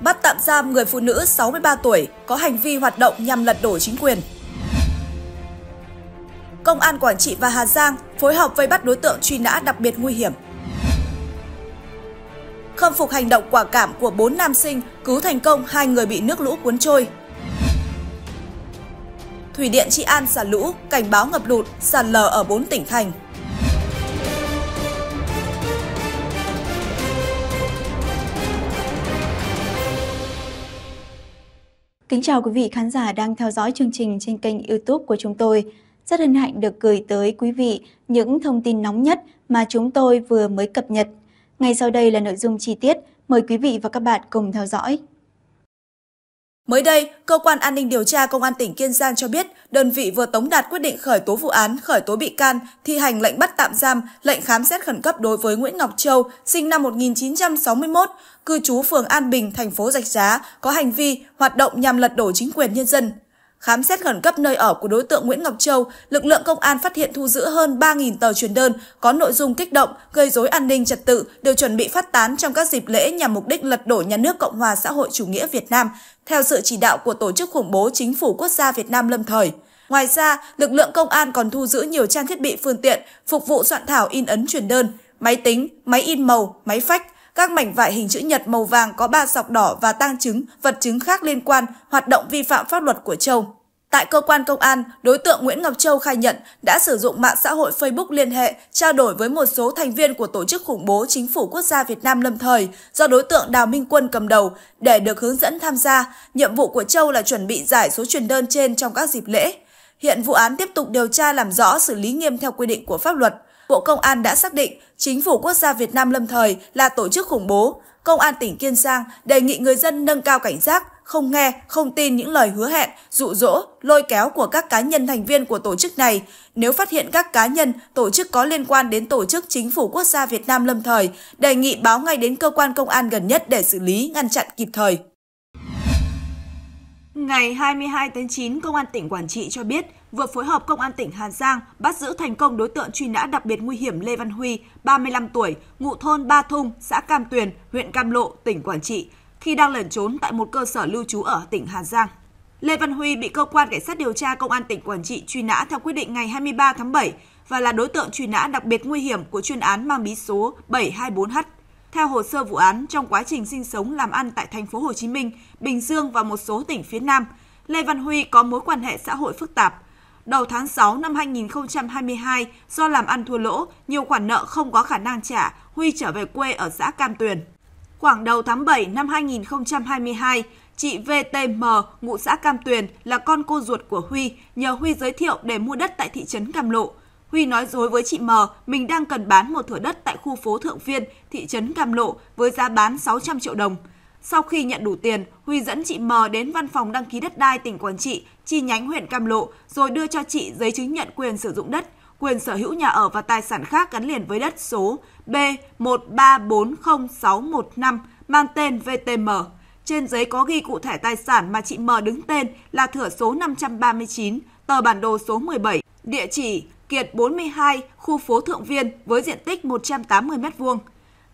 bắt tạm giam người phụ nữ 63 tuổi có hành vi hoạt động nhằm lật đổ chính quyền. Công an Quảng Trị và Hà Giang phối hợp vây bắt đối tượng truy nã đặc biệt nguy hiểm. Khâm phục hành động quả cảm của 4 nam sinh cứu thành công hai người bị nước lũ cuốn trôi. Thủy điện Trị An xả lũ, cảnh báo ngập lụt, sạt lở ở 4 tỉnh thành. Kính chào quý vị khán giả đang theo dõi chương trình trên kênh YouTube của chúng tôi. Rất hân hạnh được gửi tới quý vị những thông tin nóng nhất mà chúng tôi vừa mới cập nhật. Ngay sau đây là nội dung chi tiết, mời quý vị và các bạn cùng theo dõi. Mới đây, Cơ quan An ninh Điều tra Công an tỉnh Kiên Giang cho biết đơn vị vừa tống đạt quyết định khởi tố vụ án, khởi tố bị can, thi hành lệnh bắt tạm giam, lệnh khám xét khẩn cấp đối với Nguyễn Ngọc Châu, sinh năm 1961, cư trú phường An Bình, thành phố Rạch Giá, có hành vi hoạt động nhằm lật đổ chính quyền nhân dân. Khám xét khẩn cấp nơi ở của đối tượng Nguyễn Ngọc Châu, lực lượng công an phát hiện thu giữ hơn 3.000 tờ truyền đơn có nội dung kích động, gây rối an ninh trật tự đều chuẩn bị phát tán trong các dịp lễ nhằm mục đích lật đổ nhà nước Cộng hòa xã hội chủ nghĩa Việt Nam, theo sự chỉ đạo của Tổ chức khủng bố Chính phủ Quốc gia Việt Nam lâm thời. Ngoài ra, lực lượng công an còn thu giữ nhiều trang thiết bị phương tiện phục vụ soạn thảo in ấn truyền đơn, máy tính, máy in màu, máy phách, các mảnh vải hình chữ nhật màu vàng có ba sọc đỏ và tang chứng, vật chứng khác liên quan, hoạt động vi phạm pháp luật của Châu. Tại cơ quan công an, đối tượng Nguyễn Ngọc Châu khai nhận đã sử dụng mạng xã hội Facebook liên hệ trao đổi với một số thành viên của tổ chức khủng bố Chính phủ Quốc gia Việt Nam lâm thời do đối tượng Đào Minh Quân cầm đầu để được hướng dẫn tham gia. Nhiệm vụ của Châu là chuẩn bị giải số truyền đơn trên trong các dịp lễ. Hiện vụ án tiếp tục điều tra làm rõ xử lý nghiêm theo quy định của pháp luật. Bộ Công an đã xác định Chính phủ Quốc gia Việt Nam lâm thời là tổ chức khủng bố. Công an tỉnh Kiên Giang đề nghị người dân nâng cao cảnh giác, không nghe, không tin những lời hứa hẹn, dụ dỗ, lôi kéo của các cá nhân thành viên của tổ chức này. Nếu phát hiện các cá nhân, tổ chức có liên quan đến tổ chức chính phủ quốc gia Việt Nam lâm thời, đề nghị báo ngay đến cơ quan công an gần nhất để xử lý, ngăn chặn kịp thời. Ngày 22 tháng 9, Công an tỉnh Quảng Trị cho biết vừa phối hợp Công an tỉnh Hà Giang bắt giữ thành công đối tượng truy nã đặc biệt nguy hiểm Lê Văn Huy, 35 tuổi, ngụ thôn Ba Thung, xã Cam Tuyền, huyện Cam Lộ, tỉnh Quảng Trị, khi đang lẩn trốn tại một cơ sở lưu trú ở tỉnh Hà Giang. Lê Văn Huy bị cơ quan cảnh sát điều tra công an tỉnh Quảng Trị truy nã theo quyết định ngày 23 tháng 7 và là đối tượng truy nã đặc biệt nguy hiểm của chuyên án mang bí số 724H. Theo hồ sơ vụ án, trong quá trình sinh sống làm ăn tại thành phố Hồ Chí Minh, Bình Dương và một số tỉnh phía Nam, Lê Văn Huy có mối quan hệ xã hội phức tạp, đầu tháng 6 năm 2022 do làm ăn thua lỗ, nhiều khoản nợ không có khả năng trả, Huy trở về quê ở xã Cam Tuyền. Khoảng đầu tháng 7 năm 2022, chị VTM, ngụ xã Cam Tuyền, là con cô ruột của Huy, nhờ Huy giới thiệu để mua đất tại thị trấn Cam Lộ. Huy nói dối với chị M, mình đang cần bán một thửa đất tại khu phố Thượng Viên, thị trấn Cam Lộ với giá bán 600 triệu đồng – sau khi nhận đủ tiền, Huy dẫn chị M đến văn phòng đăng ký đất đai tỉnh Quảng Trị, chi nhánh huyện Cam Lộ, rồi đưa cho chị giấy chứng nhận quyền sử dụng đất, quyền sở hữu nhà ở và tài sản khác gắn liền với đất số B1340615 mang tên VTM. Trên giấy có ghi cụ thể tài sản mà chị M đứng tên là thửa số 539, tờ bản đồ số 17, địa chỉ Kiệt 42, khu phố Thượng Viên với diện tích 180 m2.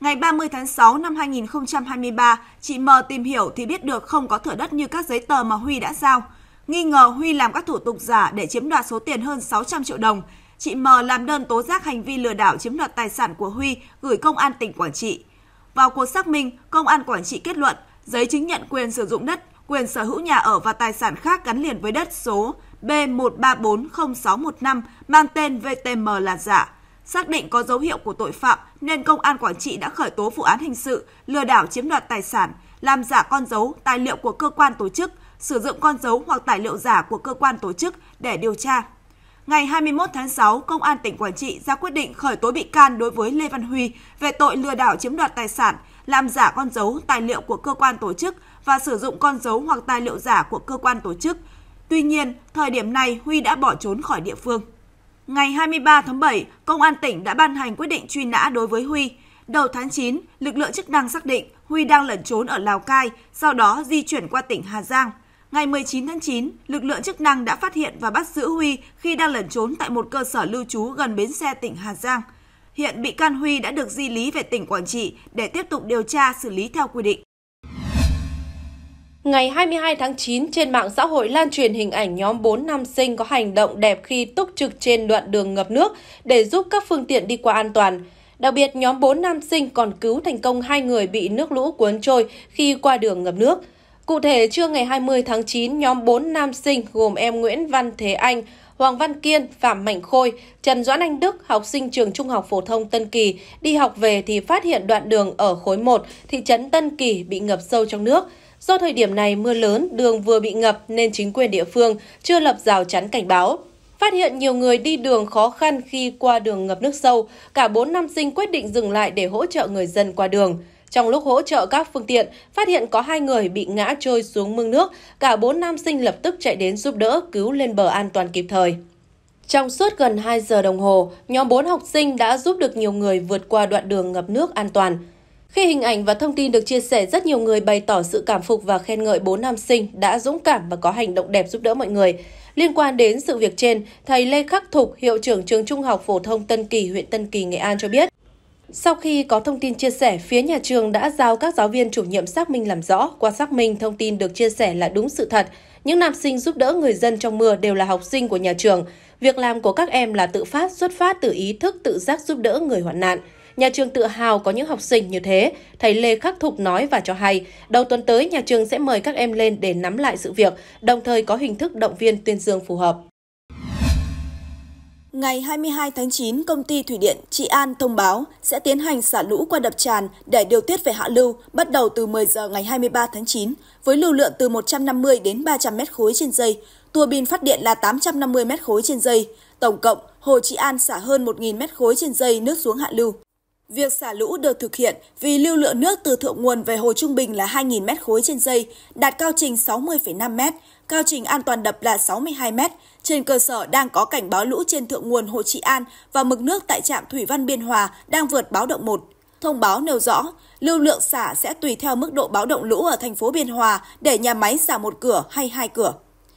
Ngày 30 tháng 6 năm 2023, chị M tìm hiểu thì biết được không có thửa đất như các giấy tờ mà Huy đã giao. Nghi ngờ Huy làm các thủ tục giả để chiếm đoạt số tiền hơn 600 triệu đồng. Chị M làm đơn tố giác hành vi lừa đảo chiếm đoạt tài sản của Huy gửi Công an tỉnh Quảng Trị. Vào cuộc xác minh, Công an Quảng Trị kết luận giấy chứng nhận quyền sử dụng đất, quyền sở hữu nhà ở và tài sản khác gắn liền với đất số B1340615 mang tên VTM là giả Xác định có dấu hiệu của tội phạm nên Công an Quảng Trị đã khởi tố vụ án hình sự lừa đảo chiếm đoạt tài sản, làm giả con dấu, tài liệu của cơ quan tổ chức, sử dụng con dấu hoặc tài liệu giả của cơ quan tổ chức để điều tra. Ngày 21 tháng 6, Công an tỉnh Quảng Trị ra quyết định khởi tố bị can đối với Lê Văn Huy về tội lừa đảo chiếm đoạt tài sản, làm giả con dấu, tài liệu của cơ quan tổ chức và sử dụng con dấu hoặc tài liệu giả của cơ quan tổ chức. Tuy nhiên, thời điểm này Huy đã bỏ trốn khỏi địa phương. Ngày 23 tháng 7, Công an tỉnh đã ban hành quyết định truy nã đối với Huy. Đầu tháng 9, lực lượng chức năng xác định Huy đang lẩn trốn ở Lào Cai, sau đó di chuyển qua tỉnh Hà Giang. Ngày 19 tháng 9, lực lượng chức năng đã phát hiện và bắt giữ Huy khi đang lẩn trốn tại một cơ sở lưu trú gần bến xe tỉnh Hà Giang. Hiện bị can Huy đã được di lý về tỉnh Quảng Trị để tiếp tục điều tra xử lý theo quy định. Ngày 22 tháng 9, trên mạng xã hội lan truyền hình ảnh nhóm 4 nam sinh có hành động đẹp khi túc trực trên đoạn đường ngập nước để giúp các phương tiện đi qua an toàn. Đặc biệt, nhóm 4 nam sinh còn cứu thành công hai người bị nước lũ cuốn trôi khi qua đường ngập nước. Cụ thể, trưa ngày 20 tháng 9, nhóm 4 nam sinh gồm em Nguyễn Văn Thế Anh, Hoàng Văn Kiên, Phạm Mạnh Khôi, Trần Doãn Anh Đức, học sinh trường Trung học Phổ thông Tân Kỳ, đi học về thì phát hiện đoạn đường ở khối 1, thị trấn Tân Kỳ bị ngập sâu trong nước – Do thời điểm này mưa lớn, đường vừa bị ngập nên chính quyền địa phương chưa lập rào chắn cảnh báo. Phát hiện nhiều người đi đường khó khăn khi qua đường ngập nước sâu, cả 4 nam sinh quyết định dừng lại để hỗ trợ người dân qua đường. Trong lúc hỗ trợ các phương tiện, phát hiện có hai người bị ngã trôi xuống mương nước, cả bốn nam sinh lập tức chạy đến giúp đỡ cứu lên bờ an toàn kịp thời. Trong suốt gần 2 giờ đồng hồ, nhóm 4 học sinh đã giúp được nhiều người vượt qua đoạn đường ngập nước an toàn. Khi hình ảnh và thông tin được chia sẻ, rất nhiều người bày tỏ sự cảm phục và khen ngợi bốn nam sinh đã dũng cảm và có hành động đẹp giúp đỡ mọi người. Liên quan đến sự việc trên, thầy Lê Khắc Thục, hiệu trưởng trường Trung học phổ thông Tân Kỳ, huyện Tân Kỳ, Nghệ An cho biết, sau khi có thông tin chia sẻ, phía nhà trường đã giao các giáo viên chủ nhiệm xác minh làm rõ. Qua xác minh, thông tin được chia sẻ là đúng sự thật. Những nam sinh giúp đỡ người dân trong mưa đều là học sinh của nhà trường. Việc làm của các em là tự phát, xuất phát từ ý thức tự giác giúp đỡ người hoạn nạn. Nhà trường tự hào có những học sinh như thế, thầy Lê Khắc Thục nói và cho hay, đầu tuần tới nhà trường sẽ mời các em lên để nắm lại sự việc, đồng thời có hình thức động viên tuyên dương phù hợp. Ngày 22 tháng 9, công ty thủy điện Trị An thông báo sẽ tiến hành xả lũ qua đập tràn để điều tiết về hạ lưu bắt đầu từ 10 giờ ngày 23 tháng 9 với lưu lượng từ 150 đến 300 mét khối trên giây. Tua bin phát điện là 850 mét khối trên giây. Tổng cộng, hồ Trị An xả hơn 1.000 mét khối trên giây nước xuống hạ lưu. Việc xả lũ được thực hiện vì lưu lượng nước từ thượng nguồn về hồ trung bình là 2.000 m khối trên giây, đạt cao trình 60,5 m, cao trình an toàn đập là 62 m, trên cơ sở đang có cảnh báo lũ trên thượng nguồn hồ Trị An và mực nước tại trạm Thủy Văn Biên Hòa đang vượt báo động 1. Thông báo nêu rõ, lưu lượng xả sẽ tùy theo mức độ báo động lũ ở thành phố Biên Hòa để nhà máy xả một cửa hay hai cửa.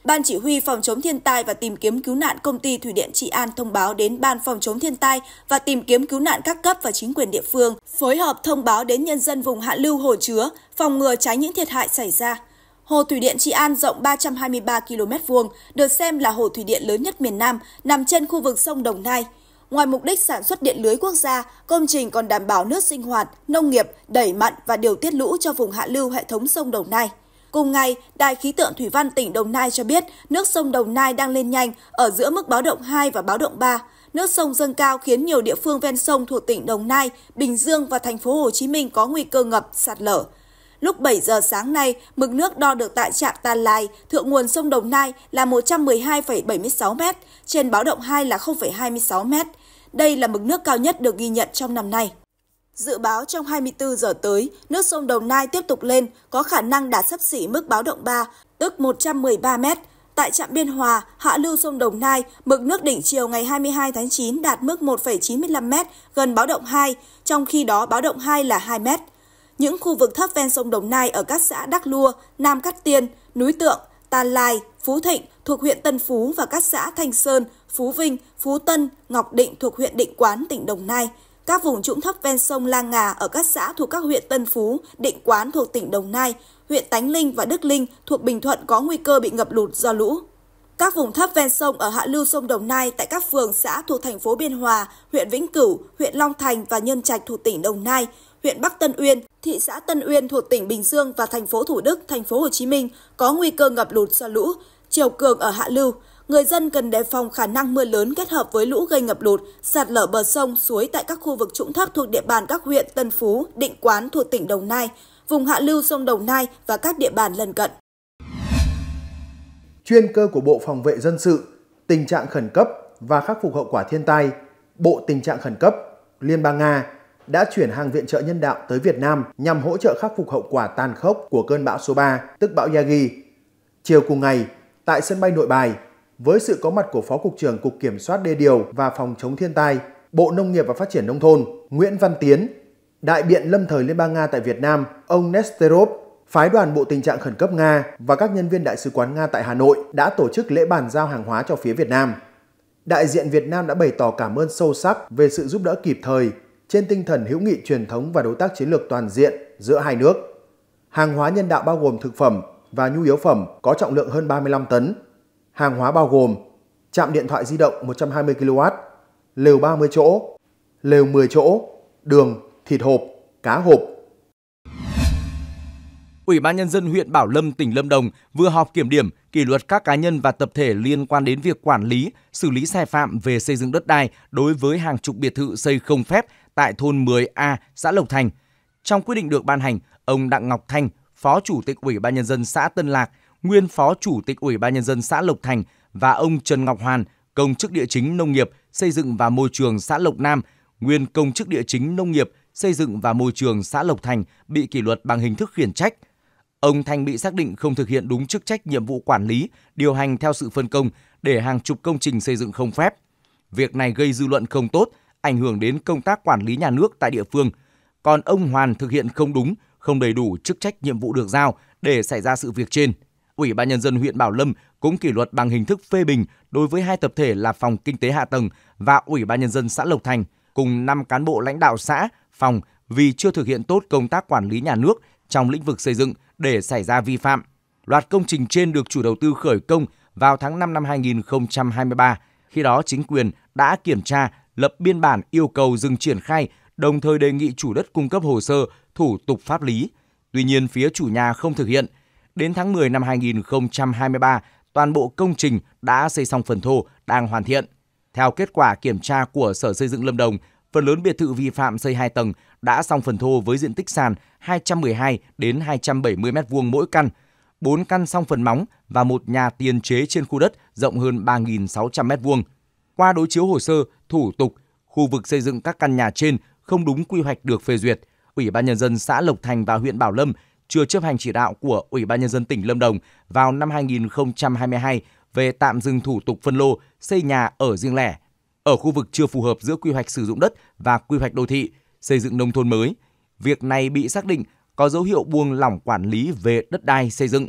Ban chỉ huy phòng chống thiên tai và tìm kiếm cứu nạn công ty Thủy điện Trị An thông báo đến Ban phòng chống thiên tai và tìm kiếm cứu nạn các cấp và chính quyền địa phương, phối hợp thông báo đến nhân dân vùng hạ lưu hồ chứa, phòng ngừa tránh những thiệt hại xảy ra. Hồ Thủy điện Trị An rộng 323 km vuông, được xem là hồ thủy điện lớn nhất miền Nam, nằm trên khu vực sông Đồng Nai. Ngoài mục đích sản xuất điện lưới quốc gia, công trình còn đảm bảo nước sinh hoạt, nông nghiệp, đẩy mặn và điều tiết lũ cho vùng hạ lưu hệ thống sông Đồng Nai. Cùng ngày, Đài khí tượng Thủy văn tỉnh Đồng Nai cho biết nước sông Đồng Nai đang lên nhanh ở giữa mức báo động 2 và báo động 3. Nước sông dâng cao khiến nhiều địa phương ven sông thuộc tỉnh Đồng Nai, Bình Dương và thành phố Hồ Chí Minh có nguy cơ ngập, sạt lở. Lúc 7 giờ sáng nay, mực nước đo được tại trạm Tà Lai, thượng nguồn sông Đồng Nai là 112,76 m, trên báo động 2 là 0,26 m. Đây là mực nước cao nhất được ghi nhận trong năm nay. Dự báo trong 24 giờ tới, nước sông Đồng Nai tiếp tục lên, có khả năng đạt sấp xỉ mức báo động 3, tức 113 m. Tại trạm Biên Hòa, hạ lưu sông Đồng Nai, mực nước đỉnh chiều ngày 22 tháng 9 đạt mức 1,95 m, gần báo động 2, trong khi đó báo động 2 là 2 m. Những khu vực thấp ven sông Đồng Nai ở các xã Đắc Lua, Nam Cát Tiên, Núi Tượng, Tà Lai, Phú Thịnh thuộc huyện Tân Phú và các xã Thanh Sơn, Phú Vinh, Phú Tân, Ngọc Định thuộc huyện Định Quán, tỉnh Đồng Nai – các vùng trũng thấp ven sông La Ngà ở các xã thuộc các huyện Tân Phú, Định Quán thuộc tỉnh Đồng Nai, huyện Tánh Linh và Đức Linh thuộc Bình Thuận có nguy cơ bị ngập lụt do lũ. Các vùng thấp ven sông ở hạ lưu sông Đồng Nai tại các phường xã thuộc thành phố Biên Hòa, huyện Vĩnh Cửu, huyện Long Thành và Nhân Trạch thuộc tỉnh Đồng Nai, huyện Bắc Tân Uyên, thị xã Tân Uyên thuộc tỉnh Bình Dương và thành phố Thủ Đức, thành phố Hồ Chí Minh có nguy cơ ngập lụt do lũ, chiều cường ở hạ lưu. Người dân cần đề phòng khả năng mưa lớn kết hợp với lũ gây ngập lụt, sạt lở bờ sông, suối tại các khu vực trũng thấp thuộc địa bàn các huyện Tân Phú, Định Quán thuộc tỉnh Đồng Nai, vùng hạ lưu sông Đồng Nai và các địa bàn lân cận. Chuyên cơ của Bộ Phòng vệ Dân sự, tình trạng khẩn cấp và khắc phục hậu quả thiên tai, Bộ Tình trạng khẩn cấp, Liên bang Nga đã chuyển hàng viện trợ nhân đạo tới Việt Nam nhằm hỗ trợ khắc phục hậu quả tàn khốc của cơn bão số 3, tức bão Yagi. Chiều cùng ngày, tại sân bay Nội Bài, với sự có mặt của Phó Cục trưởng Cục Kiểm soát Đê điều và Phòng chống thiên tai, Bộ Nông nghiệp và Phát triển Nông thôn Nguyễn Văn Tiến, đại biện lâm thời Liên bang Nga tại Việt Nam ông Nesterov, phái đoàn Bộ Tình trạng Khẩn cấp Nga và các nhân viên Đại sứ quán Nga tại Hà Nội đã tổ chức lễ bàn giao hàng hóa cho phía Việt Nam. Đại diện Việt Nam đã bày tỏ cảm ơn sâu sắc về sự giúp đỡ kịp thời trên tinh thần hữu nghị truyền thống và đối tác chiến lược toàn diện giữa hai nước. Hàng hóa nhân đạo bao gồm thực phẩm và nhu yếu phẩm có trọng lượng hơn 35 tấn Hàng hóa bao gồm chạm điện thoại di động 120 kW, lều 30 chỗ, lều 10 chỗ, đường, thịt hộp, cá hộp. Ủy ban nhân dân huyện Bảo Lâm, tỉnh Lâm Đồng vừa họp kiểm điểm, kỷ luật các cá nhân và tập thể liên quan đến việc quản lý, xử lý sai phạm về xây dựng đất đai đối với hàng chục biệt thự xây không phép tại thôn 10A, xã Lộc Thành. Trong quyết định được ban hành, ông Đặng Ngọc Thanh, Phó Chủ tịch Ủy ban nhân dân xã Tân Lạc nguyên Phó Chủ tịch Ủy ban nhân dân xã Lộc Thành và ông Trần Ngọc Hoàn, công chức địa chính nông nghiệp, xây dựng và môi trường xã Lộc Nam, nguyên công chức địa chính nông nghiệp, xây dựng và môi trường xã Lộc Thành bị kỷ luật bằng hình thức khiển trách. Ông thanh bị xác định không thực hiện đúng chức trách nhiệm vụ quản lý, điều hành theo sự phân công để hàng chục công trình xây dựng không phép. Việc này gây dư luận không tốt, ảnh hưởng đến công tác quản lý nhà nước tại địa phương. Còn ông Hoàn thực hiện không đúng, không đầy đủ chức trách nhiệm vụ được giao để xảy ra sự việc trên – Ủy ban nhân dân huyện Bảo Lâm cũng kỷ luật bằng hình thức phê bình đối với hai tập thể là phòng kinh tế hạ tầng và Ủy ban nhân dân xã Lộc Thành cùng 5 cán bộ lãnh đạo xã, phòng vì chưa thực hiện tốt công tác quản lý nhà nước trong lĩnh vực xây dựng để xảy ra vi phạm. Loạt công trình trên được chủ đầu tư khởi công vào tháng 5 năm 2023. Khi đó, chính quyền đã kiểm tra, lập biên bản yêu cầu dừng triển khai, đồng thời đề nghị chủ đất cung cấp hồ sơ, thủ tục pháp lý. Tuy nhiên, phía chủ nhà không thực hiện – Đến tháng 10 năm 2023, toàn bộ công trình đã xây xong phần thô, đang hoàn thiện. Theo kết quả kiểm tra của Sở Xây dựng Lâm Đồng, phần lớn biệt thự vi phạm xây 2 tầng đã xong phần thô với diện tích sàn 212 đến 270 m2 mỗi căn, 4 căn xong phần móng và một nhà tiền chế trên khu đất rộng hơn 3.600 m2. Qua đối chiếu hồ sơ, thủ tục, khu vực xây dựng các căn nhà trên không đúng quy hoạch được phê duyệt. Ủy ban nhân dân xã Lộc Thành và huyện Bảo Lâm chưa chấp hành chỉ đạo của Ủy ban nhân dân tỉnh Lâm Đồng vào năm 2022 về tạm dừng thủ tục phân lô xây nhà ở riêng lẻ ở khu vực chưa phù hợp giữa quy hoạch sử dụng đất và quy hoạch đô thị, xây dựng nông thôn mới. Việc này bị xác định có dấu hiệu buông lỏng quản lý về đất đai xây dựng.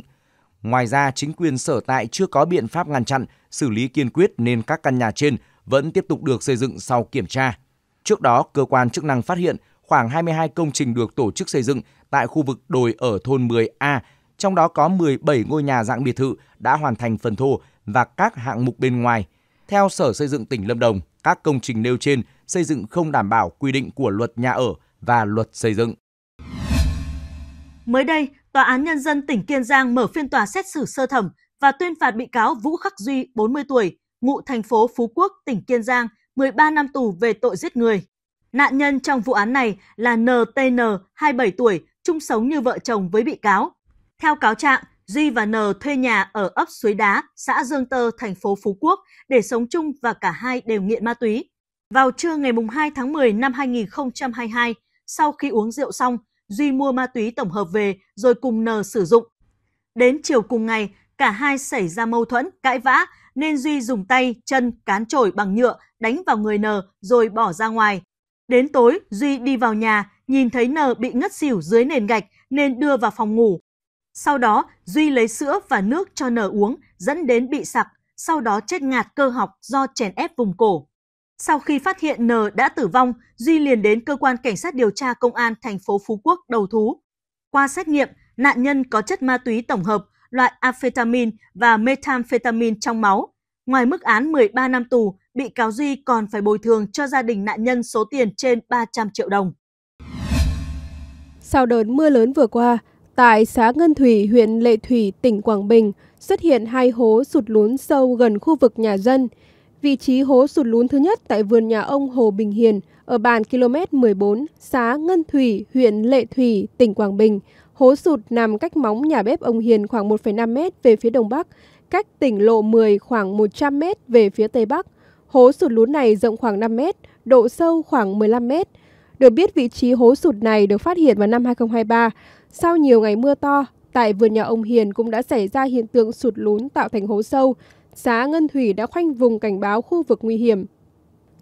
Ngoài ra, chính quyền sở tại chưa có biện pháp ngăn chặn, xử lý kiên quyết nên các căn nhà trên vẫn tiếp tục được xây dựng sau kiểm tra. Trước đó, cơ quan chức năng phát hiện khoảng 22 công trình được tổ chức xây dựng tại khu vực đồi ở thôn 10A, trong đó có 17 ngôi nhà dạng biệt thự đã hoàn thành phần thô và các hạng mục bên ngoài. Theo Sở Xây dựng tỉnh Lâm Đồng, các công trình nêu trên xây dựng không đảm bảo quy định của luật nhà ở và luật xây dựng. Mới đây, Tòa án Nhân dân tỉnh Kiên Giang mở phiên tòa xét xử sơ thẩm và tuyên phạt bị cáo Vũ Khắc Duy, 40 tuổi, ngụ thành phố Phú Quốc, tỉnh Kiên Giang, 13 năm tù về tội giết người. Nạn nhân trong vụ án này là NTN, 27 tuổi, chung sống như vợ chồng với bị cáo. Theo cáo trạng, Duy và N thuê nhà ở ấp Suối Đá, xã Dương Tơ, thành phố Phú Quốc để sống chung và cả hai đều nghiện ma túy. Vào trưa ngày 2 tháng 10 năm 2022, sau khi uống rượu xong, Duy mua ma túy tổng hợp về rồi cùng N sử dụng. Đến chiều cùng ngày, cả hai xảy ra mâu thuẫn, cãi vã nên Duy dùng tay, chân, cán chổi bằng nhựa đánh vào người N rồi bỏ ra ngoài. Đến tối, Duy đi vào nhà, nhìn thấy N bị ngất xỉu dưới nền gạch nên đưa vào phòng ngủ. Sau đó, Duy lấy sữa và nước cho N uống, dẫn đến bị sặc, sau đó chết ngạt cơ học do chèn ép vùng cổ. Sau khi phát hiện N đã tử vong, Duy liền đến cơ quan cảnh sát điều tra công an thành phố Phú Quốc đầu thú. Qua xét nghiệm, nạn nhân có chất ma túy tổng hợp, loại amphetamine và methamphetamine trong máu. Ngoài mức án 13 năm tù, bị cáo Duy còn phải bồi thường cho gia đình nạn nhân số tiền trên 300 triệu đồng. Sau đợt mưa lớn vừa qua, tại xã Ngân Thủy, huyện Lệ Thủy, tỉnh Quảng Bình, xuất hiện hai hố sụt lún sâu gần khu vực nhà dân. Vị trí hố sụt lún thứ nhất tại vườn nhà ông Hồ Bình Hiền ở bàn km 14, xã Ngân Thủy, huyện Lệ Thủy, tỉnh Quảng Bình. Hố sụt nằm cách móng nhà bếp ông Hiền khoảng 1,5 m về phía đông bắc, cách tỉnh lộ 10 khoảng 100 m về phía tây bắc. Hố sụt lún này rộng khoảng 5 mét, độ sâu khoảng 15 mét. Được biết vị trí hố sụt này được phát hiện vào năm 2023. Sau nhiều ngày mưa to, tại vườn nhà ông Hiền cũng đã xảy ra hiện tượng sụt lún tạo thành hố sâu. Xã Ngân Thủy đã khoanh vùng cảnh báo khu vực nguy hiểm.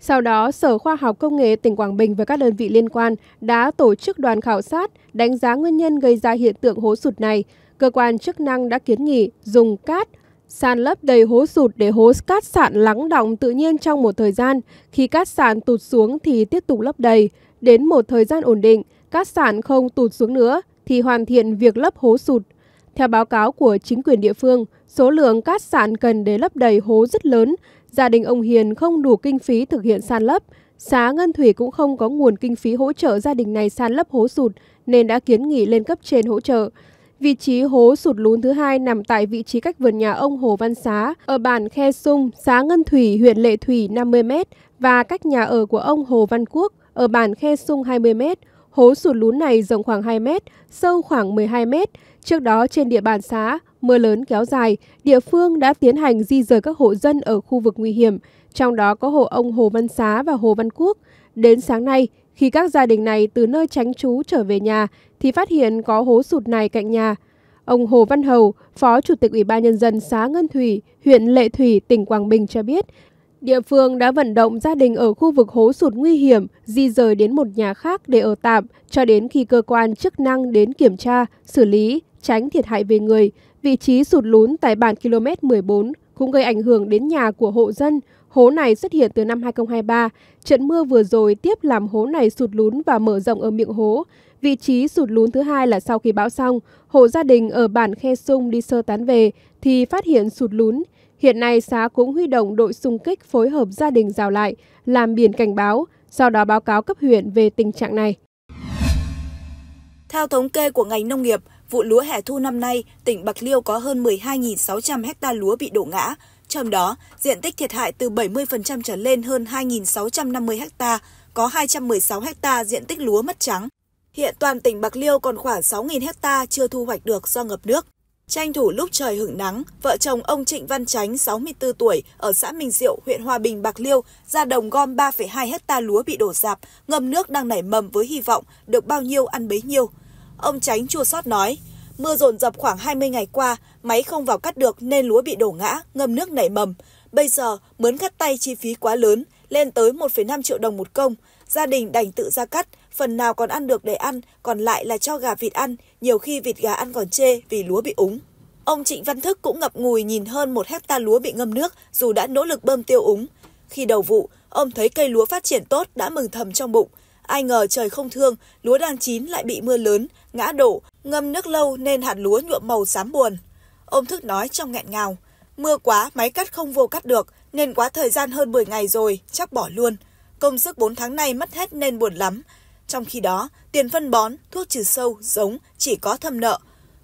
Sau đó, Sở Khoa học Công nghệ tỉnh Quảng Bình và các đơn vị liên quan đã tổ chức đoàn khảo sát, đánh giá nguyên nhân gây ra hiện tượng hố sụt này. Cơ quan chức năng đã kiến nghị dùng cát, Sàn lấp đầy hố sụt để hố cát sạn lắng động tự nhiên trong một thời gian. Khi cát sạn tụt xuống thì tiếp tục lấp đầy. Đến một thời gian ổn định, cát sạn không tụt xuống nữa thì hoàn thiện việc lấp hố sụt. Theo báo cáo của chính quyền địa phương, số lượng cát sạn cần để lấp đầy hố rất lớn. Gia đình ông Hiền không đủ kinh phí thực hiện san lấp. Xá Ngân Thủy cũng không có nguồn kinh phí hỗ trợ gia đình này san lấp hố sụt nên đã kiến nghị lên cấp trên hỗ trợ. Vị trí hố sụt lún thứ hai nằm tại vị trí cách vườn nhà ông Hồ Văn Xá ở bản Khe Sung, xã Ngân Thủy, huyện Lệ Thủy 50 m và cách nhà ở của ông Hồ Văn Quốc ở bản Khe Sung 20 m. Hố sụt lún này rộng khoảng 2 m, sâu khoảng 12 m. Trước đó trên địa bàn xã, mưa lớn kéo dài, địa phương đã tiến hành di rời các hộ dân ở khu vực nguy hiểm, trong đó có hộ ông Hồ Văn Xá và Hồ Văn Quốc. Đến sáng nay, khi các gia đình này từ nơi tránh trú trở về nhà thì phát hiện có hố sụt này cạnh nhà. Ông Hồ Văn Hầu, Phó Chủ tịch Ủy ban Nhân dân xã Ngân Thủy, huyện Lệ Thủy, tỉnh Quảng Bình cho biết, địa phương đã vận động gia đình ở khu vực hố sụt nguy hiểm di rời đến một nhà khác để ở tạm cho đến khi cơ quan chức năng đến kiểm tra, xử lý, tránh thiệt hại về người. Vị trí sụt lún tại bản km 14 cũng gây ảnh hưởng đến nhà của hộ dân, Hố này xuất hiện từ năm 2023. Trận mưa vừa rồi tiếp làm hố này sụt lún và mở rộng ở miệng hố. Vị trí sụt lún thứ hai là sau khi bão xong, hộ gia đình ở bản Khe Sung đi sơ tán về thì phát hiện sụt lún. Hiện nay xã cũng huy động đội xung kích phối hợp gia đình rào lại, làm biển cảnh báo, sau đó báo cáo cấp huyện về tình trạng này. Theo thống kê của ngành nông nghiệp, vụ lúa hè thu năm nay, tỉnh Bạc Liêu có hơn 12.600 ha lúa bị đổ ngã, trong đó diện tích thiệt hại từ 70% trở lên hơn 2.650 ha, có 216 ha diện tích lúa mất trắng. Hiện toàn tỉnh Bạc Liêu còn khoảng 6.000 ha chưa thu hoạch được do ngập nước. Tranh thủ lúc trời hưởng nắng, vợ chồng ông Trịnh Văn Chánh, 64 tuổi, ở xã Minh Diệu, huyện Hòa Bình, Bạc Liêu, ra đồng gom 3,2 hecta lúa bị đổ dạp, ngâm nước đang nảy mầm với hy vọng được bao nhiêu ăn bấy nhiêu. Ông Chánh chua sót nói, Mưa dồn dập khoảng 20 ngày qua, máy không vào cắt được nên lúa bị đổ ngã, ngâm nước nảy mầm. Bây giờ, mướn cắt tay chi phí quá lớn, lên tới 1,5 triệu đồng một công. Gia đình đành tự ra cắt, phần nào còn ăn được để ăn, còn lại là cho gà vịt ăn, nhiều khi vịt gà ăn còn chê vì lúa bị úng. Ông Trịnh Văn Thức cũng ngập ngùi nhìn hơn một hecta lúa bị ngâm nước dù đã nỗ lực bơm tiêu úng. Khi đầu vụ, ông thấy cây lúa phát triển tốt đã mừng thầm trong bụng – Ai ngờ trời không thương, lúa đang chín lại bị mưa lớn, ngã đổ, ngâm nước lâu nên hạt lúa nhuộm màu xám buồn. Ông Thức nói trong nghẹn ngào, mưa quá máy cắt không vô cắt được, nên quá thời gian hơn 10 ngày rồi, chắc bỏ luôn. Công sức 4 tháng nay mất hết nên buồn lắm. Trong khi đó, tiền phân bón, thuốc trừ sâu, giống chỉ có thâm nợ.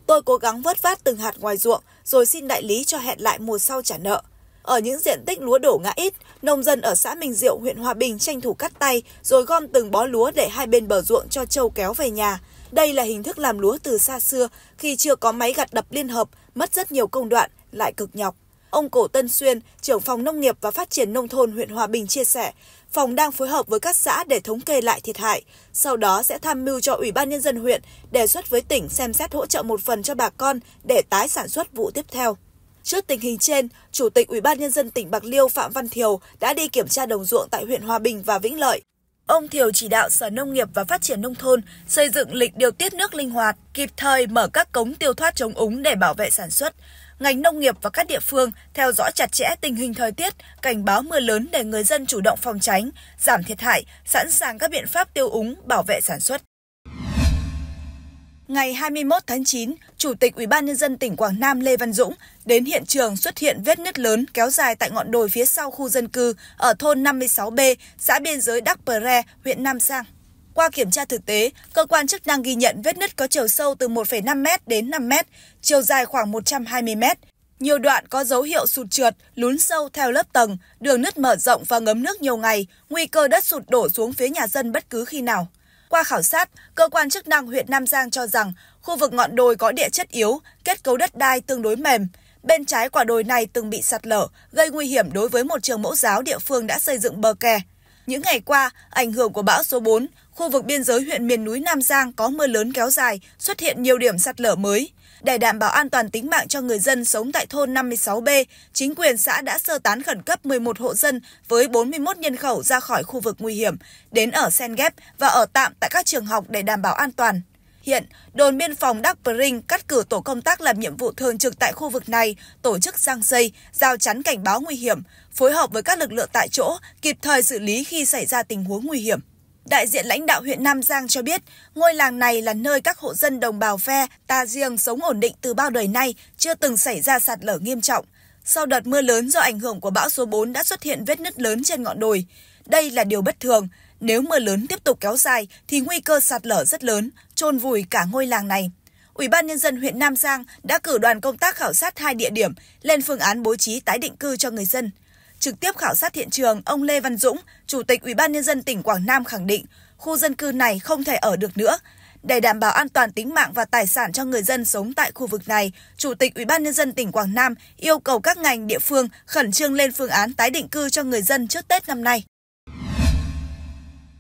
Tôi cố gắng vớt vát từng hạt ngoài ruộng rồi xin đại lý cho hẹn lại mùa sau trả nợ. Ở những diện tích lúa đổ ngã ít, nông dân ở xã Minh Diệu, huyện Hòa Bình tranh thủ cắt tay rồi gom từng bó lúa để hai bên bờ ruộng cho trâu kéo về nhà. Đây là hình thức làm lúa từ xa xưa khi chưa có máy gặt đập liên hợp, mất rất nhiều công đoạn, lại cực nhọc. Ông Cổ Tân Xuyên, trưởng phòng nông nghiệp và phát triển nông thôn huyện Hòa Bình chia sẻ, phòng đang phối hợp với các xã để thống kê lại thiệt hại, sau đó sẽ tham mưu cho Ủy ban nhân dân huyện đề xuất với tỉnh xem xét hỗ trợ một phần cho bà con để tái sản xuất vụ tiếp theo. Trước tình hình trên, Chủ tịch Ủy ban nhân dân tỉnh Bạc Liêu Phạm Văn Thiều đã đi kiểm tra đồng ruộng tại huyện Hòa Bình và Vĩnh Lợi. Ông Thiều chỉ đạo Sở Nông nghiệp và Phát triển Nông thôn xây dựng lịch điều tiết nước linh hoạt, kịp thời mở các cống tiêu thoát chống úng để bảo vệ sản xuất. Ngành nông nghiệp và các địa phương theo dõi chặt chẽ tình hình thời tiết, cảnh báo mưa lớn để người dân chủ động phòng tránh, giảm thiệt hại, sẵn sàng các biện pháp tiêu úng, bảo vệ sản xuất. Ngày 21 tháng 9, Chủ tịch Ủy ban nhân dân tỉnh Quảng Nam Lê Văn Dũng đến hiện trường xuất hiện vết nứt lớn kéo dài tại ngọn đồi phía sau khu dân cư ở thôn 56B, xã biên giới Đắc Pờ Re, huyện Nam Sang. Qua kiểm tra thực tế, cơ quan chức năng ghi nhận vết nứt có chiều sâu từ 1,5m đến 5m, chiều dài khoảng 120m. Nhiều đoạn có dấu hiệu sụt trượt, lún sâu theo lớp tầng, đường nứt mở rộng và ngấm nước nhiều ngày, nguy cơ đất sụt đổ xuống phía nhà dân bất cứ khi nào. Qua khảo sát, cơ quan chức năng huyện Nam Giang cho rằng khu vực ngọn đồi có địa chất yếu, kết cấu đất đai tương đối mềm. Bên trái quả đồi này từng bị sạt lở, gây nguy hiểm đối với một trường mẫu giáo địa phương đã xây dựng bờ kè. Những ngày qua, ảnh hưởng của bão số 4, khu vực biên giới huyện miền núi Nam Giang có mưa lớn kéo dài, xuất hiện nhiều điểm sạt lở mới. Để đảm bảo an toàn tính mạng cho người dân sống tại thôn 56B, chính quyền xã đã sơ tán khẩn cấp 11 hộ dân với 41 nhân khẩu ra khỏi khu vực nguy hiểm, đến ở sen ghép và ở tạm tại các trường học để đảm bảo an toàn. Hiện, đồn biên phòng Đắk Brinh cắt cử tổ công tác làm nhiệm vụ thường trực tại khu vực này, tổ chức giang dây, giao chắn cảnh báo nguy hiểm, phối hợp với các lực lượng tại chỗ kịp thời xử lý khi xảy ra tình huống nguy hiểm. Đại diện lãnh đạo huyện Nam Giang cho biết, ngôi làng này là nơi các hộ dân đồng bào phe Ta Riêng sống ổn định từ bao đời nay, chưa từng xảy ra sạt lở nghiêm trọng. Sau đợt mưa lớn do ảnh hưởng của bão số 4 đã xuất hiện vết nứt lớn trên ngọn đồi. Đây là điều bất thường. Nếu mưa lớn tiếp tục kéo dài thì nguy cơ sạt lở rất lớn, trôn vùi cả ngôi làng này. Ủy ban Nhân dân huyện Nam Giang đã cử đoàn công tác khảo sát hai địa điểm, lên phương án bố trí tái định cư cho người dân. Trực tiếp khảo sát hiện trường, ông Lê Văn Dũng, Chủ tịch Ủy ban nhân dân tỉnh Quảng Nam khẳng định, khu dân cư này không thể ở được nữa. Để đảm bảo an toàn tính mạng và tài sản cho người dân sống tại khu vực này, Chủ tịch Ủy ban nhân dân tỉnh Quảng Nam yêu cầu các ngành địa phương khẩn trương lên phương án tái định cư cho người dân trước Tết năm nay.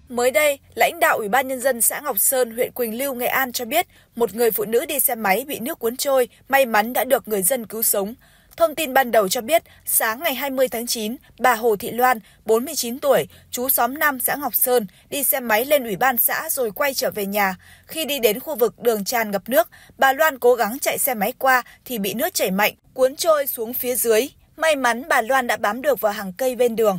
Mới đây, lãnh đạo Ủy ban nhân dân xã Ngọc Sơn, huyện Quỳnh Lưu, Nghệ An cho biết, một người phụ nữ đi xe máy bị nước cuốn trôi, may mắn đã được người dân cứu sống. Thông tin ban đầu cho biết, sáng ngày 20 tháng 9, bà Hồ Thị Loan, 49 tuổi, chú xóm 5 xã Ngọc Sơn, đi xe máy lên ủy ban xã rồi quay trở về nhà. Khi đi đến khu vực đường tràn ngập nước, bà Loan cố gắng chạy xe máy qua thì bị nước chảy mạnh, cuốn trôi xuống phía dưới. May mắn bà Loan đã bám được vào hàng cây bên đường.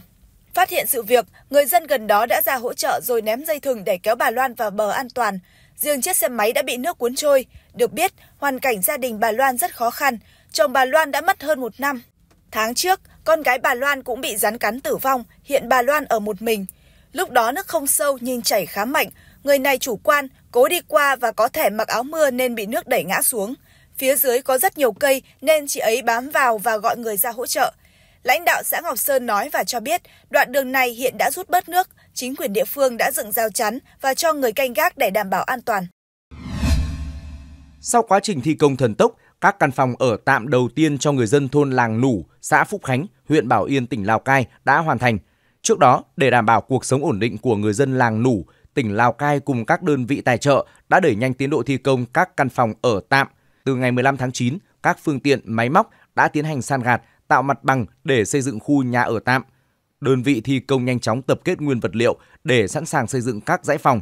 Phát hiện sự việc, người dân gần đó đã ra hỗ trợ rồi ném dây thừng để kéo bà Loan vào bờ an toàn. Riêng chiếc xe máy đã bị nước cuốn trôi. Được biết, hoàn cảnh gia đình bà Loan rất khó khăn. Chồng bà Loan đã mất hơn một năm. Tháng trước, con gái bà Loan cũng bị rắn cắn tử vong, hiện bà Loan ở một mình. Lúc đó nước không sâu nhưng chảy khá mạnh, người này chủ quan, cố đi qua và có thể mặc áo mưa nên bị nước đẩy ngã xuống. Phía dưới có rất nhiều cây nên chị ấy bám vào và gọi người ra hỗ trợ. Lãnh đạo xã Ngọc Sơn nói và cho biết đoạn đường này hiện đã rút bớt nước, chính quyền địa phương đã dựng rào chắn và cho người canh gác để đảm bảo an toàn. Sau quá trình thi công thần tốc, các căn phòng ở tạm đầu tiên cho người dân thôn làng Nủ, xã Phúc Khánh, huyện Bảo Yên, tỉnh Lào Cai đã hoàn thành. Trước đó, để đảm bảo cuộc sống ổn định của người dân làng Nủ, tỉnh Lào Cai cùng các đơn vị tài trợ đã đẩy nhanh tiến độ thi công các căn phòng ở tạm. Từ ngày 15 tháng 9, các phương tiện, máy móc đã tiến hành san gạt, tạo mặt bằng để xây dựng khu nhà ở tạm. Đơn vị thi công nhanh chóng tập kết nguyên vật liệu để sẵn sàng xây dựng các dãy phòng.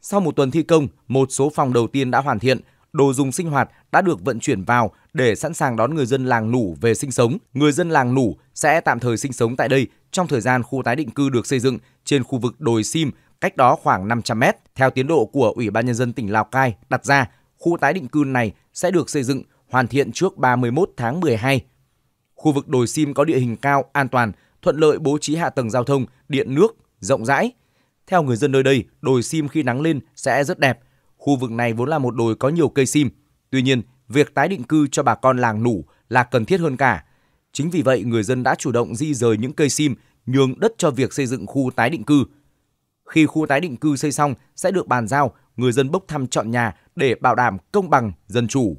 Sau một tuần thi công, một số phòng đầu tiên đã hoàn thiện, đồ dùng sinh hoạt đã được vận chuyển vào để sẵn sàng đón người dân làng Nủ về sinh sống. Người dân làng Nủ sẽ tạm thời sinh sống tại đây trong thời gian khu tái định cư được xây dựng trên khu vực đồi Sim cách đó khoảng 500 mét. Theo tiến độ của Ủy ban Nhân dân tỉnh Lào Cai đặt ra, khu tái định cư này sẽ được xây dựng hoàn thiện trước 31 tháng 12. Khu vực đồi Sim có địa hình cao, an toàn, thuận lợi bố trí hạ tầng giao thông, điện nước, rộng rãi. Theo người dân nơi đây, đồi Sim khi nắng lên sẽ rất đẹp, Khu vực này vốn là một đồi có nhiều cây sim, tuy nhiên việc tái định cư cho bà con làng nủ là cần thiết hơn cả. Chính vì vậy người dân đã chủ động di rời những cây sim nhường đất cho việc xây dựng khu tái định cư. Khi khu tái định cư xây xong sẽ được bàn giao, người dân bốc thăm chọn nhà để bảo đảm công bằng, dân chủ.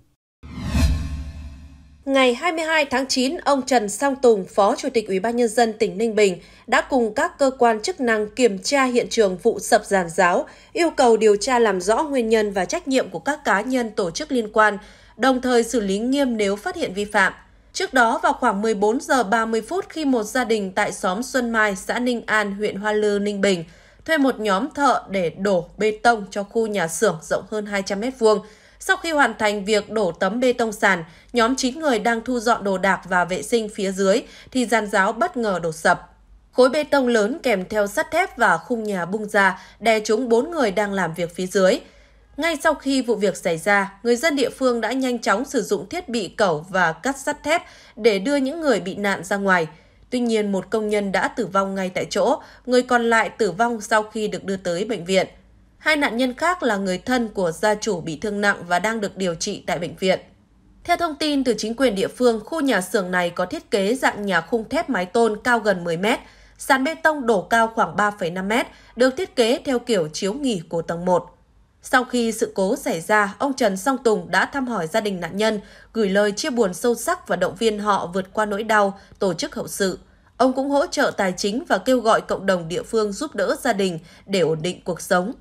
Ngày 22 tháng 9, ông Trần Song Tùng, Phó Chủ tịch Ủy ban nhân dân tỉnh Ninh Bình đã cùng các cơ quan chức năng kiểm tra hiện trường vụ sập giàn giáo, yêu cầu điều tra làm rõ nguyên nhân và trách nhiệm của các cá nhân tổ chức liên quan, đồng thời xử lý nghiêm nếu phát hiện vi phạm. Trước đó vào khoảng 14 giờ 30 phút khi một gia đình tại xóm Xuân Mai, xã Ninh An, huyện Hoa Lư, Ninh Bình thuê một nhóm thợ để đổ bê tông cho khu nhà xưởng rộng hơn 200 m vuông sau khi hoàn thành việc đổ tấm bê tông sàn, nhóm 9 người đang thu dọn đồ đạc và vệ sinh phía dưới thì giàn giáo bất ngờ đổ sập. Khối bê tông lớn kèm theo sắt thép và khung nhà bung ra đè trúng 4 người đang làm việc phía dưới. Ngay sau khi vụ việc xảy ra, người dân địa phương đã nhanh chóng sử dụng thiết bị cẩu và cắt sắt thép để đưa những người bị nạn ra ngoài. Tuy nhiên, một công nhân đã tử vong ngay tại chỗ, người còn lại tử vong sau khi được đưa tới bệnh viện. Hai nạn nhân khác là người thân của gia chủ bị thương nặng và đang được điều trị tại bệnh viện. Theo thông tin từ chính quyền địa phương, khu nhà xưởng này có thiết kế dạng nhà khung thép mái tôn cao gần 10 mét, sàn bê tông đổ cao khoảng 3,5 mét, được thiết kế theo kiểu chiếu nghỉ của tầng 1. Sau khi sự cố xảy ra, ông Trần Song Tùng đã thăm hỏi gia đình nạn nhân, gửi lời chia buồn sâu sắc và động viên họ vượt qua nỗi đau, tổ chức hậu sự. Ông cũng hỗ trợ tài chính và kêu gọi cộng đồng địa phương giúp đỡ gia đình để ổn định cuộc sống.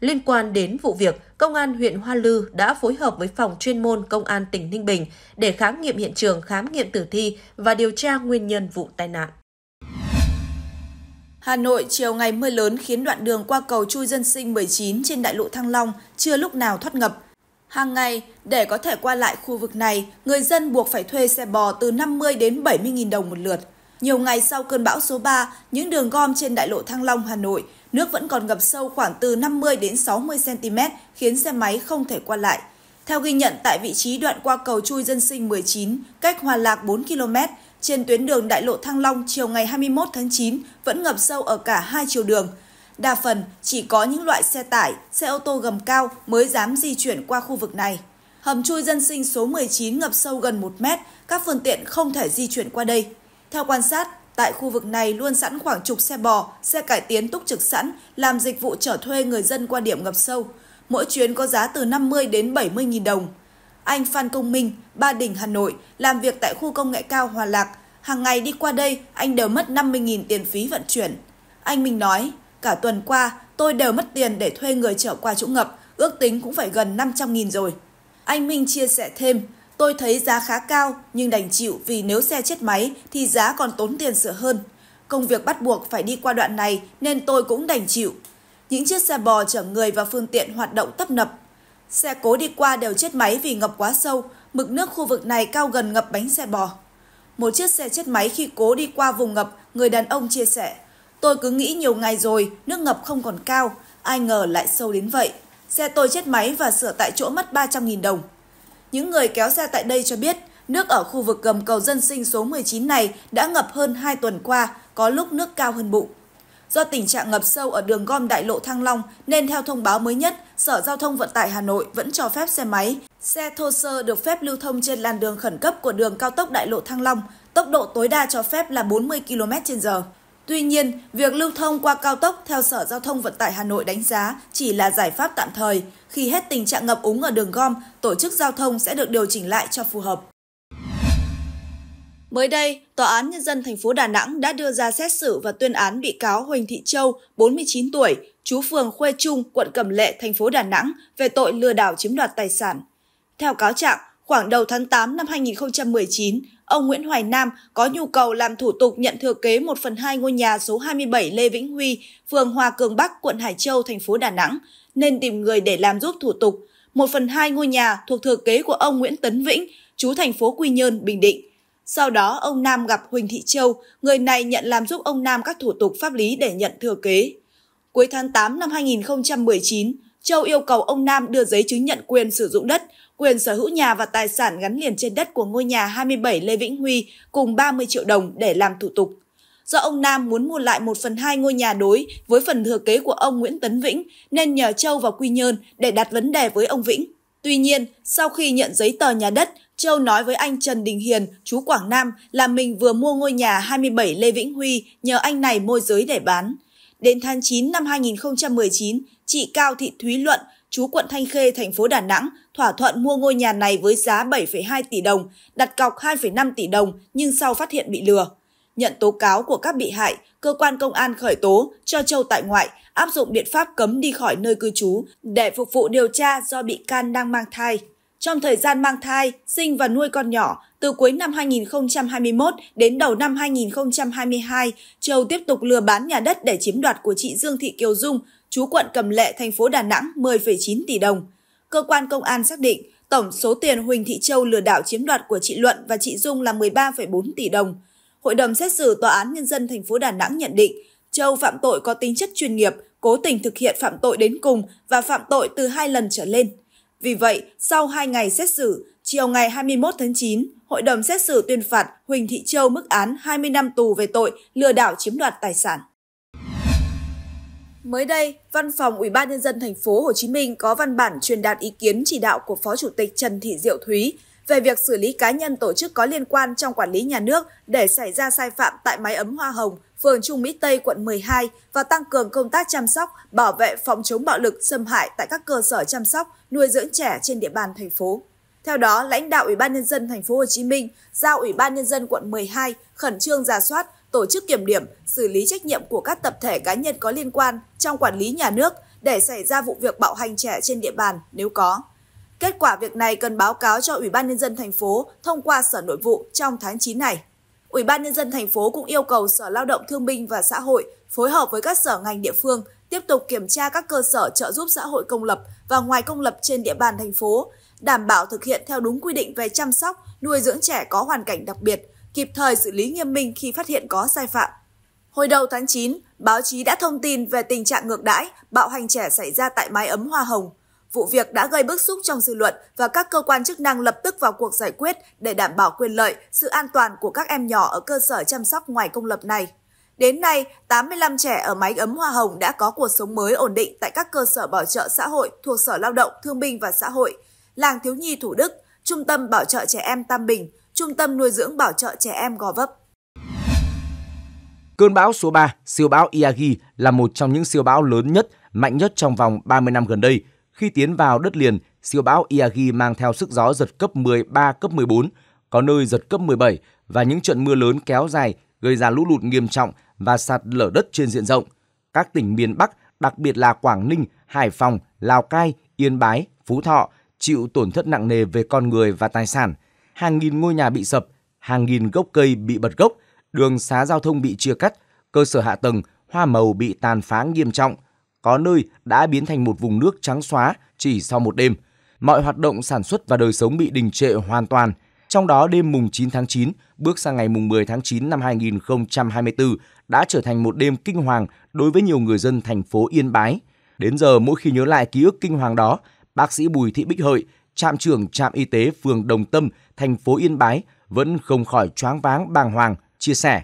Liên quan đến vụ việc, Công an huyện Hoa Lư đã phối hợp với phòng chuyên môn Công an tỉnh Ninh Bình để khám nghiệm hiện trường, khám nghiệm tử thi và điều tra nguyên nhân vụ tai nạn. Hà Nội chiều ngày mưa lớn khiến đoạn đường qua cầu Chui Dân Sinh 19 trên đại lộ Thăng Long chưa lúc nào thoát ngập. Hàng ngày, để có thể qua lại khu vực này, người dân buộc phải thuê xe bò từ 50 đến 70 nghìn đồng một lượt. Nhiều ngày sau cơn bão số 3, những đường gom trên đại lộ Thăng Long Hà Nội nước vẫn còn ngập sâu khoảng từ 50 đến 60 cm khiến xe máy không thể qua lại. Theo ghi nhận tại vị trí đoạn qua cầu chui dân sinh 19, cách Hòa Lạc 4 km, trên tuyến đường đại lộ Thăng Long chiều ngày 21 tháng 9 vẫn ngập sâu ở cả hai chiều đường. Đa phần chỉ có những loại xe tải, xe ô tô gầm cao mới dám di chuyển qua khu vực này. Hầm chui dân sinh số 19 ngập sâu gần 1 mét, các phương tiện không thể di chuyển qua đây. Theo quan sát, Tại khu vực này luôn sẵn khoảng chục xe bò, xe cải tiến túc trực sẵn, làm dịch vụ chở thuê người dân qua điểm ngập sâu. Mỗi chuyến có giá từ 50 đến 70 nghìn đồng. Anh Phan Công Minh, Ba Đình, Hà Nội, làm việc tại khu công nghệ cao Hòa Lạc. Hàng ngày đi qua đây, anh đều mất 50.000 tiền phí vận chuyển. Anh Minh nói, cả tuần qua tôi đều mất tiền để thuê người chở qua chỗ ngập, ước tính cũng phải gần 500.000 rồi. Anh Minh chia sẻ thêm, Tôi thấy giá khá cao nhưng đành chịu vì nếu xe chết máy thì giá còn tốn tiền sửa hơn. Công việc bắt buộc phải đi qua đoạn này nên tôi cũng đành chịu. Những chiếc xe bò chở người và phương tiện hoạt động tấp nập. Xe cố đi qua đều chết máy vì ngập quá sâu, mực nước khu vực này cao gần ngập bánh xe bò. Một chiếc xe chết máy khi cố đi qua vùng ngập, người đàn ông chia sẻ. Tôi cứ nghĩ nhiều ngày rồi, nước ngập không còn cao, ai ngờ lại sâu đến vậy. Xe tôi chết máy và sửa tại chỗ mất 300.000 đồng. Những người kéo xe tại đây cho biết, nước ở khu vực gầm cầu dân sinh số 19 này đã ngập hơn 2 tuần qua, có lúc nước cao hơn bụng. Do tình trạng ngập sâu ở đường gom đại lộ Thăng Long nên theo thông báo mới nhất, Sở Giao thông Vận tải Hà Nội vẫn cho phép xe máy, xe thô sơ được phép lưu thông trên làn đường khẩn cấp của đường cao tốc đại lộ Thăng Long, tốc độ tối đa cho phép là 40 km/h. Tuy nhiên, việc lưu thông qua cao tốc theo Sở Giao thông Vận tải Hà Nội đánh giá chỉ là giải pháp tạm thời. Khi hết tình trạng ngập úng ở đường gom, tổ chức giao thông sẽ được điều chỉnh lại cho phù hợp. Mới đây, Tòa án Nhân dân thành phố Đà Nẵng đã đưa ra xét xử và tuyên án bị cáo Huỳnh Thị Châu, 49 tuổi, chú phường Khuê Trung, quận Cẩm Lệ, thành phố Đà Nẵng về tội lừa đảo chiếm đoạt tài sản. Theo cáo trạng, khoảng đầu tháng 8 năm 2019, Ông Nguyễn Hoài Nam có nhu cầu làm thủ tục nhận thừa kế 1 phần 2 ngôi nhà số 27 Lê Vĩnh Huy, phường Hòa Cường Bắc, quận Hải Châu, thành phố Đà Nẵng, nên tìm người để làm giúp thủ tục. 1 phần 2 ngôi nhà thuộc thừa kế của ông Nguyễn Tấn Vĩnh, chú thành phố Quy Nhơn, Bình Định. Sau đó, ông Nam gặp Huỳnh Thị Châu, người này nhận làm giúp ông Nam các thủ tục pháp lý để nhận thừa kế. Cuối tháng 8 năm 2019, Châu yêu cầu ông Nam đưa giấy chứng nhận quyền sử dụng đất quyền sở hữu nhà và tài sản gắn liền trên đất của ngôi nhà 27 Lê Vĩnh Huy cùng 30 triệu đồng để làm thủ tục. Do ông Nam muốn mua lại 1 phần 2 ngôi nhà đối với phần thừa kế của ông Nguyễn Tấn Vĩnh nên nhờ Châu và Quy Nhơn để đặt vấn đề với ông Vĩnh. Tuy nhiên, sau khi nhận giấy tờ nhà đất, Châu nói với anh Trần Đình Hiền, chú Quảng Nam, là mình vừa mua ngôi nhà 27 Lê Vĩnh Huy nhờ anh này môi giới để bán. Đến tháng 9 năm 2019, chị Cao Thị Thúy Luận, chú quận Thanh Khê, thành phố Đà Nẵng, thỏa thuận mua ngôi nhà này với giá 7,2 tỷ đồng, đặt cọc 2,5 tỷ đồng nhưng sau phát hiện bị lừa. Nhận tố cáo của các bị hại, cơ quan công an khởi tố, cho châu tại ngoại, áp dụng biện pháp cấm đi khỏi nơi cư trú để phục vụ điều tra do bị can đang mang thai. Trong thời gian mang thai, sinh và nuôi con nhỏ, từ cuối năm 2021 đến đầu năm 2022, Châu tiếp tục lừa bán nhà đất để chiếm đoạt của chị Dương Thị Kiều Dung, chú quận Cầm Lệ, thành phố Đà Nẵng 10,9 tỷ đồng cơ quan công an xác định tổng số tiền Huỳnh Thị Châu lừa đảo chiếm đoạt của chị Luận và chị Dung là 13,4 tỷ đồng. Hội đồng xét xử Tòa án Nhân dân thành phố Đà Nẵng nhận định Châu phạm tội có tính chất chuyên nghiệp, cố tình thực hiện phạm tội đến cùng và phạm tội từ hai lần trở lên. Vì vậy, sau 2 ngày xét xử, chiều ngày 21 tháng 9, Hội đồng xét xử tuyên phạt Huỳnh Thị Châu mức án 20 năm tù về tội lừa đảo chiếm đoạt tài sản. Mới đây, Văn phòng Ủy ban nhân dân thành phố Hồ Chí Minh có văn bản truyền đạt ý kiến chỉ đạo của Phó Chủ tịch Trần Thị Diệu Thúy về việc xử lý cá nhân tổ chức có liên quan trong quản lý nhà nước để xảy ra sai phạm tại máy ấm Hoa Hồng, phường Trung Mỹ Tây, quận 12 và tăng cường công tác chăm sóc, bảo vệ phòng chống bạo lực xâm hại tại các cơ sở chăm sóc, nuôi dưỡng trẻ trên địa bàn thành phố. Theo đó, lãnh đạo Ủy ban nhân dân thành phố Hồ Chí Minh giao Ủy ban nhân dân quận 12 khẩn trương giả soát, tổ chức kiểm điểm, xử lý trách nhiệm của các tập thể cá nhân có liên quan trong quản lý nhà nước để xảy ra vụ việc bạo hành trẻ trên địa bàn nếu có. Kết quả việc này cần báo cáo cho Ủy ban nhân dân thành phố thông qua Sở Nội vụ trong tháng 9 này. Ủy ban nhân dân thành phố cũng yêu cầu Sở Lao động Thương binh và Xã hội phối hợp với các sở ngành địa phương tiếp tục kiểm tra các cơ sở trợ giúp xã hội công lập và ngoài công lập trên địa bàn thành phố, đảm bảo thực hiện theo đúng quy định về chăm sóc, nuôi dưỡng trẻ có hoàn cảnh đặc biệt, kịp thời xử lý nghiêm minh khi phát hiện có sai phạm. Hồi đầu tháng 9, báo chí đã thông tin về tình trạng ngược đãi, bạo hành trẻ xảy ra tại mái ấm Hoa Hồng. Vụ việc đã gây bức xúc trong dư luận và các cơ quan chức năng lập tức vào cuộc giải quyết để đảm bảo quyền lợi, sự an toàn của các em nhỏ ở cơ sở chăm sóc ngoài công lập này. Đến nay, 85 trẻ ở mái ấm Hoa Hồng đã có cuộc sống mới ổn định tại các cơ sở bảo trợ xã hội thuộc Sở Lao động, Thương binh và Xã hội, Làng Thiếu nhi Thủ Đức, Trung tâm Bảo trợ Trẻ Em Tam Bình, Trung tâm nuôi dưỡng bảo trợ trẻ em Gò Vấp. Cơn bão số 3, siêu bão Yagi là một trong những siêu bão lớn nhất, mạnh nhất trong vòng 30 năm gần đây. Khi tiến vào đất liền, siêu bão Yagi mang theo sức gió giật cấp 13, cấp 14, có nơi giật cấp 17 và những trận mưa lớn kéo dài gây ra lũ lụt nghiêm trọng và sạt lở đất trên diện rộng. Các tỉnh miền Bắc, đặc biệt là Quảng Ninh, Hải Phòng, Lào Cai, Yên Bái, Phú Thọ chịu tổn thất nặng nề về con người và tài sản – hàng nghìn ngôi nhà bị sập, hàng nghìn gốc cây bị bật gốc, đường xá giao thông bị chia cắt, cơ sở hạ tầng, hoa màu bị tàn phá nghiêm trọng, có nơi đã biến thành một vùng nước trắng xóa chỉ sau một đêm. Mọi hoạt động sản xuất và đời sống bị đình trệ hoàn toàn. Trong đó đêm mùng 9 tháng 9 bước sang ngày mùng 10 tháng 9 năm 2024 đã trở thành một đêm kinh hoàng đối với nhiều người dân thành phố Yên Bái. Đến giờ mỗi khi nhớ lại ký ức kinh hoàng đó, bác sĩ Bùi Thị Bích Hợi, trạm trưởng trạm y tế phường Đồng Tâm, thành phố Yên Bái vẫn không khỏi choáng váng bàng hoàng, chia sẻ.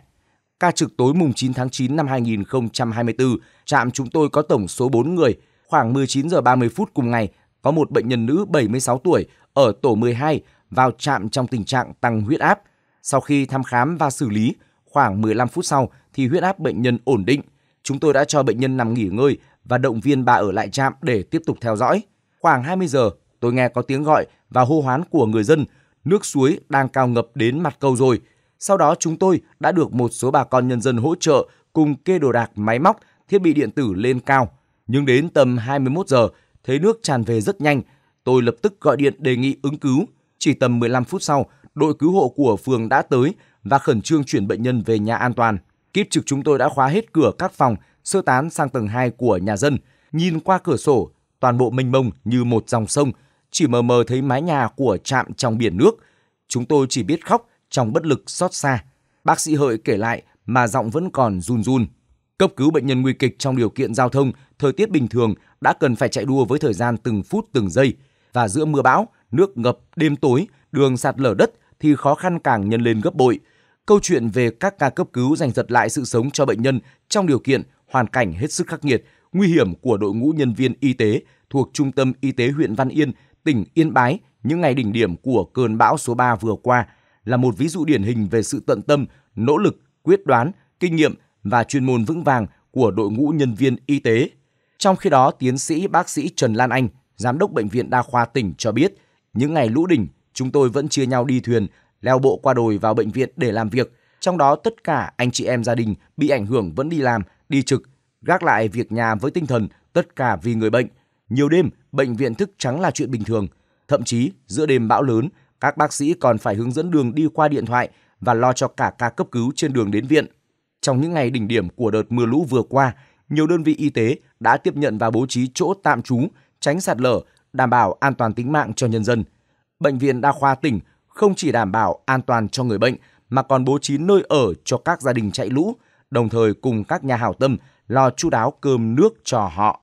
Ca trực tối mùng 9 tháng 9 năm 2024, trạm chúng tôi có tổng số 4 người. Khoảng 19 giờ 30 phút cùng ngày, có một bệnh nhân nữ 76 tuổi ở tổ 12 vào trạm trong tình trạng tăng huyết áp. Sau khi thăm khám và xử lý, khoảng 15 phút sau thì huyết áp bệnh nhân ổn định. Chúng tôi đã cho bệnh nhân nằm nghỉ ngơi và động viên bà ở lại trạm để tiếp tục theo dõi. Khoảng 20 giờ, tôi nghe có tiếng gọi và hô hoán của người dân, nước suối đang cao ngập đến mặt cầu rồi. Sau đó chúng tôi đã được một số bà con nhân dân hỗ trợ cùng kê đồ đạc máy móc, thiết bị điện tử lên cao. Nhưng đến tầm 21 giờ, thấy nước tràn về rất nhanh, tôi lập tức gọi điện đề nghị ứng cứu. Chỉ tầm 15 phút sau, đội cứu hộ của phường đã tới và khẩn trương chuyển bệnh nhân về nhà an toàn. Kíp trực chúng tôi đã khóa hết cửa các phòng, sơ tán sang tầng 2 của nhà dân. Nhìn qua cửa sổ, toàn bộ mênh mông như một dòng sông, chỉ mờ mờ thấy mái nhà của trạm trong biển nước. Chúng tôi chỉ biết khóc trong bất lực xót xa. Bác sĩ Hợi kể lại mà giọng vẫn còn run run. Cấp cứu bệnh nhân nguy kịch trong điều kiện giao thông, thời tiết bình thường đã cần phải chạy đua với thời gian từng phút từng giây. Và giữa mưa bão, nước ngập, đêm tối, đường sạt lở đất thì khó khăn càng nhân lên gấp bội. Câu chuyện về các ca cấp cứu giành giật lại sự sống cho bệnh nhân trong điều kiện hoàn cảnh hết sức khắc nghiệt, nguy hiểm của đội ngũ nhân viên y tế thuộc Trung tâm Y tế huyện Văn Yên tỉnh Yên Bái những ngày đỉnh điểm của cơn bão số 3 vừa qua là một ví dụ điển hình về sự tận tâm, nỗ lực, quyết đoán, kinh nghiệm và chuyên môn vững vàng của đội ngũ nhân viên y tế. Trong khi đó, tiến sĩ bác sĩ Trần Lan Anh, giám đốc bệnh viện đa khoa tỉnh cho biết, những ngày lũ đỉnh, chúng tôi vẫn chia nhau đi thuyền, leo bộ qua đồi vào bệnh viện để làm việc. Trong đó tất cả anh chị em gia đình bị ảnh hưởng vẫn đi làm, đi trực, gác lại việc nhà với tinh thần tất cả vì người bệnh. Nhiều đêm, bệnh viện thức trắng là chuyện bình thường. Thậm chí, giữa đêm bão lớn, các bác sĩ còn phải hướng dẫn đường đi qua điện thoại và lo cho cả ca cấp cứu trên đường đến viện. Trong những ngày đỉnh điểm của đợt mưa lũ vừa qua, nhiều đơn vị y tế đã tiếp nhận và bố trí chỗ tạm trú, tránh sạt lở, đảm bảo an toàn tính mạng cho nhân dân. Bệnh viện đa khoa tỉnh không chỉ đảm bảo an toàn cho người bệnh mà còn bố trí nơi ở cho các gia đình chạy lũ, đồng thời cùng các nhà hảo tâm lo chu đáo cơm nước cho họ.